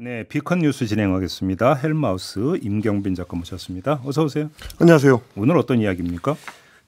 네, 비컨 뉴스 진행하겠습니다. 헬마우스 임경빈 작가 모셨습니다. 어서 오세요. 안녕하세요. 오늘 어떤 이야기입니까?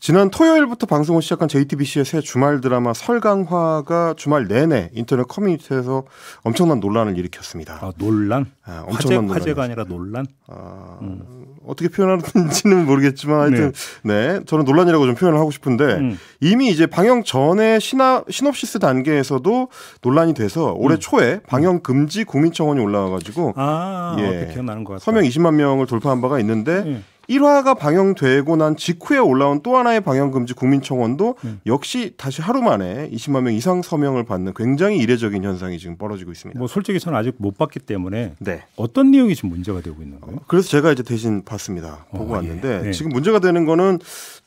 지난 토요일부터 방송을 시작한 JTBC의 새 주말 드라마 설강화가 주말 내내 인터넷 커뮤니티에서 엄청난 논란을 일으켰습니다. 아, 논란? 네, 엄청난 화제, 가 아니라 논란? 아, 음. 어떻게 표현하는지는 모르겠지만 하여튼 네. 네 저는 논란이라고 좀 표현을 하고 싶은데 음. 이미 이제 방영 전에 시나, 시놉시스 단계에서도 논란이 돼서 올해 음. 초에 방영 음. 금지 국민청원이 올라와가지고 아, 예, 어, 기억나는 것 같다. 서명 20만 명을 돌파한 바가 있는데 예. 1화가 방영되고 난 직후에 올라온 또 하나의 방영금지 국민청원도 음. 역시 다시 하루 만에 20만 명 이상 서명을 받는 굉장히 이례적인 현상이 지금 벌어지고 있습니다. 뭐 솔직히 저는 아직 못 봤기 때문에 네. 어떤 내용이 지금 문제가 되고 있는 거예요? 그래서 제가 이제 대신 봤습니다. 보고 어, 예. 왔는데 네. 지금 문제가 되는 거는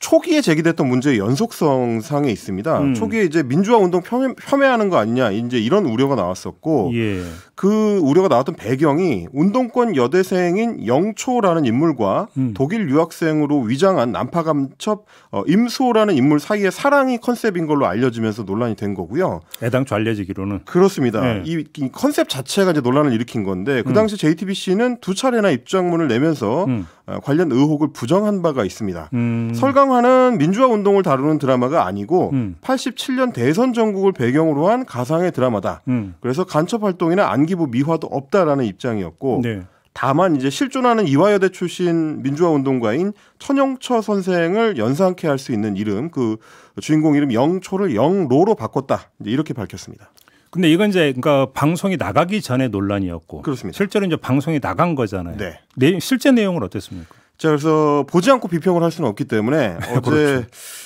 초기에 제기됐던 문제의 연속성 상에 있습니다. 음. 초기에 이제 민주화 운동 폄훼, 폄훼하는 거 아니냐 이제 이런 우려가 나왔었고 예. 그 우려가 나왔던 배경이 운동권 여대생인 영초라는 인물과 음. 독일 유학생으로 위장한 남파감첩 어, 임수호라는 인물 사이의 사랑이 컨셉인 걸로 알려지면서 논란이 된 거고요. 애당초 알려지기로는 그렇습니다. 예. 이, 이, 컨셉 자체가 이제 논란을 일으킨 건데 그 음. 당시 음. JTBC는 두 차례나 입장문을 내면서 음. 어, 관련 의혹을 부정한 바가 있습니다. 음. 설강화는 민주화 운동을 다루는 드라마가 아니고 음. 87년 대선 전국을 배경으로 한 가상의 드라마다. 음. 그래서 간첩 활동이나 안기부 미화도 없다라는 입장이었고 네. 다만 이제 실존하는 이화여대 출신 민주화 운동가인 천영처 선생을 연상케 할 수 있는 이름 그 주인공 이름 영초를 영로로 바꿨다 이렇게 밝혔습니다. 근데 이건 이제 그러니까 방송이 나가기 전에 논란이었고 그렇습니다. 실제로 이제 방송이 나간 거잖아요. 네. 내, 실제 내용은 어땠습니까? 자, 그래서 보지 않고 비평을 할 수는 없기 때문에 네, 어제 그렇죠.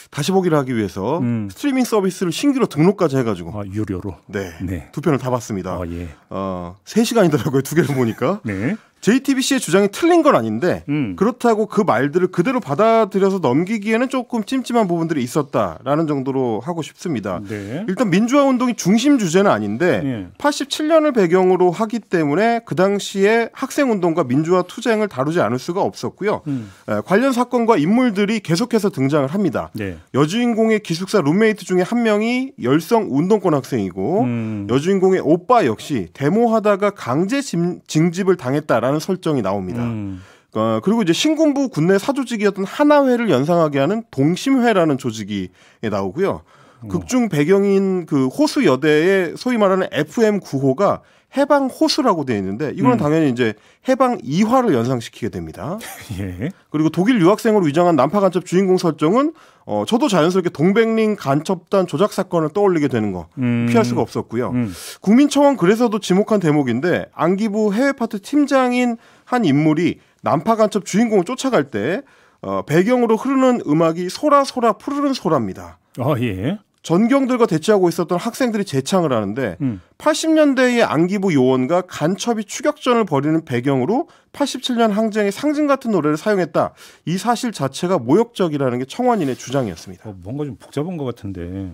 다시 보기를 하기 위해서 음. 스트리밍 서비스를 신규로 등록까지 해가지고 아, 유료로 네, 네. 두 편을 다 봤습니다. 어, 예. 어, 3 시간이더라고요 두 개를 보니까. 네. JTBC의 주장이 틀린 건 아닌데 음. 그렇다고 그 말들을 그대로 받아들여서 넘기기에는 조금 찜찜한 부분들이 있었다라는 정도로 하고 싶습니다. 네. 일단 민주화 운동이 중심 주제는 아닌데 네. 예. 87년을 배경으로 하기 때문에 그 당시에 학생 운동과 민주화 투쟁을 다루지 않을 수가 없었고요. 음. 관련 사건과 인물들이 계속해서 등장을 합니다. 네. 여주인공의 기숙사 룸메이트 중에 한 명이 열성 운동권 학생이고 음. 여주인공의 오빠 역시 데모하다가 강제 징집을 당했다라. 라는 설정이 나옵니다. 음. 어, 그리고 이제 신군부 군내 사조직이었던 하나회를 연상하게 하는 동심회라는 조직이 나오고요. 음. 극중 배경인 그 호수 여대의 소위 말하는 FM 9호가 해방 호수라고 되어 있는데 이거는 음. 당연히 이제 해방 2화를 연상시키게 됩니다. 예. 그리고 독일 유학생으로 위장한 난파 간첩 주인공 설정은 어 저도 자연스럽게 동백링 간첩단 조작 사건을 떠올리게 되는 거 음. 피할 수가 없었고요. 음. 국민청원 그래서도 지목한 대목인데 안기부 해외 파트 팀장인 한 인물이 난파 간첩 주인공을 쫓아갈 때 어, 배경으로 흐르는 음악이 소라 소라 푸르른 소라입니다. 아 예. 전경들과 대치하고 있었던 학생들이 재창을 하는데 음. 80년대의 안기부 요원과 간첩이 추격전을 벌이는 배경으로 87년 항쟁의 상징 같은 노래를 사용했다. 이 사실 자체가 모욕적이라는 게 청원인의 주장이었습니다. 어, 뭔가 좀 복잡한 것 같은데.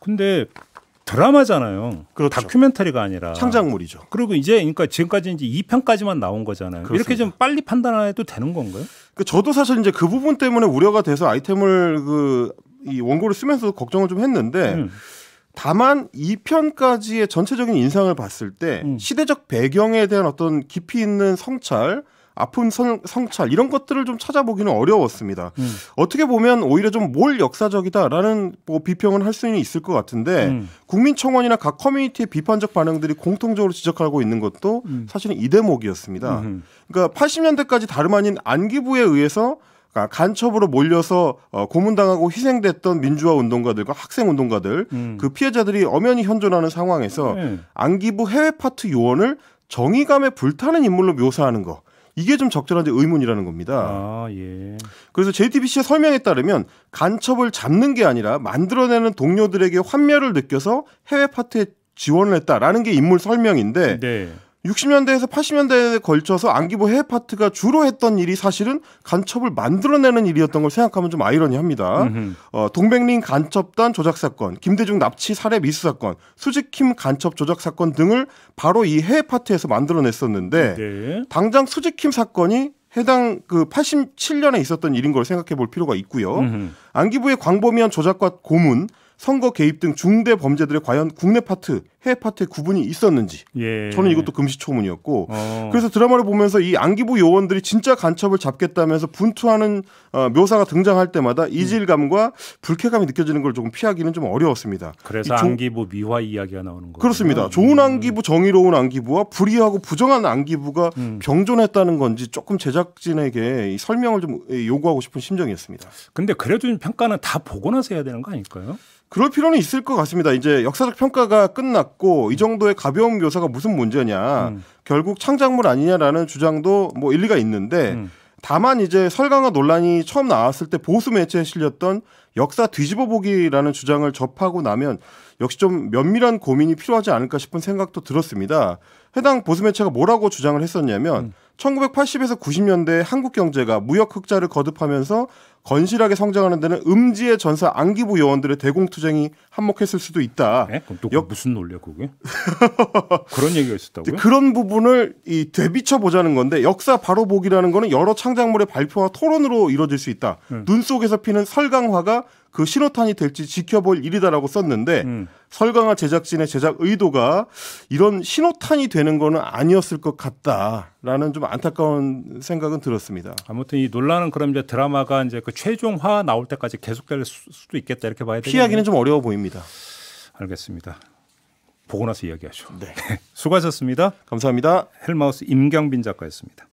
근데 드라마잖아요. 그렇죠. 다큐멘터리가 아니라 창작물이죠. 그리고 이제 그러니까 지금까지 이제 2편까지만 나온 거잖아요. 그렇습니다. 이렇게 좀 빨리 판단해도 되는 건가요? 그 저도 사실 이제 그 부분 때문에 우려가 돼서 아이템을 그이 원고를 쓰면서 걱정을 좀 했는데 음. 다만 이편까지의 전체적인 인상을 봤을 때 음. 시대적 배경에 대한 어떤 깊이 있는 성찰 아픈 성, 찰 이런 것들을 좀 찾아보기는 어려웠습니다. 음. 어떻게 보면 오히려 좀 뭘 역사적이다라는 뭐 비평은 할 수는 있을 것 같은데 음. 국민청원이나 각 커뮤니티의 비판적 반응들이 공통적으로 지적하고 있는 것도 음. 사실은 이 대목이었습니다. 음흠. 그러니까 80년대까지 다름 아닌 안기부에 의해서 그러니까 간첩으로 몰려서 어, 고문당하고 희생됐던 민주화 운동가들과 학생 운동가들 음. 그 피해자들이 엄연히 현존하는 상황에서 네. 안기부 해외 파트 요원을 정의감에 불타는 인물로 묘사하는 거 이게 좀 적절한지 의문이라는 겁니다. 아, 예. 그래서 JTBC의 설명에 따르면 간첩을 잡는 게 아니라 만들어내는 동료들에게 환멸을 느껴서 해외 파트에 지원을 했다라는 게 인물 설명인데 네. 60년대에서 80년대에 걸쳐서 안기부 해외 파트가 주로 했던 일이 사실은 간첩을 만들어내는 일이었던 걸 생각하면 좀 아이러니합니다. 어, 동백린 간첩단 조작 사건, 김대중 납치 살해 미수 사건, 수직킴 간첩 조작 사건 등을 바로 이 해외 파트에서 만들어냈었는데 네. 당장 수직킴 사건이 해당 그 87년에 있었던 일인 걸 생각해 볼 필요가 있고요. 음흠. 안기부의 광범위한 조작과 고문, 선거 개입 등 중대 범죄들의 과연 국내 파트 해외 파트의 구분이 있었는지 예. 저는 이것도 금시초문이었고 어. 그래서 드라마를 보면서 이 안기부 요원들이 진짜 간첩을 잡겠다면서 분투하는 어, 묘사가 등장할 때마다 음. 이질감과 불쾌감이 느껴지는 걸 조금 피하기는 좀 어려웠습니다. 그래서 조... 안기부 미화 이야기가 나오는 거죠. 그렇습니다. 음. 좋은 안기부, 정의로운 안기부와 불의하고 부정한 안기부가 음. 병존했다는 건지 조금 제작진에게 설명을 좀 예, 요구하고 싶은 심정이었습니다. 근데 그래도 평가는 다 보고 나서 해야 되는 거 아닐까요? 그럴 필요는 있을 것 같습니다. 이제 역사적 평가가 끝났고 잡고 이 정도의 가벼운 묘사가 무슨 문제냐 음. 결국 창작물 아니냐라는 주장도 뭐 일리가 있는데 음. 다만 이제 설강화 논란이 처음 나왔을 때 보수 매체에 실렸던 역사 뒤집어보기라는 주장을 접하고 나면 역시 좀 면밀한 고민이 필요하지 않을까 싶은 생각도 들었습니다. 해당 보수 매체가 뭐라고 주장을 했었냐면 음. 1980에서 90년대 한국 경제가 무역 흑자를 거듭하면서 건실하게 성장하는 데는 음지의 전사 안기부 요원들의 대공투쟁이 한몫했을 수도 있다. 네? 그럼 또 역... 무슨 논리야 그게? 그런 얘기가 있었다고요? 그런 부분을 이 되비쳐 보자는 건데 역사 바로 보기라는 거는 여러 창작물의 발표와 토론으로 이루어질 수 있다. 음. 눈 속에서 피는 설강화가 그 신호탄이 될지 지켜볼 일이다라고 썼는데 음. 설강화 제작진의 제작 의도가 이런 신호탄이 되는 거는 아니었을 것 같다라는 좀 안타까운 생각은 들었습니다. 아무튼 이 논란은 그럼 이제 드라마가 이제 그 최종화 나올 때까지 계속될 수도 있겠다 이렇게 봐야 되겠 피하기는 좀 어려워 보입니다. 알겠습니다. 보고 나서 이야기하죠. 네. 수고하셨습니다. 감사합니다. 헬마우스 임경빈 작가였습니다.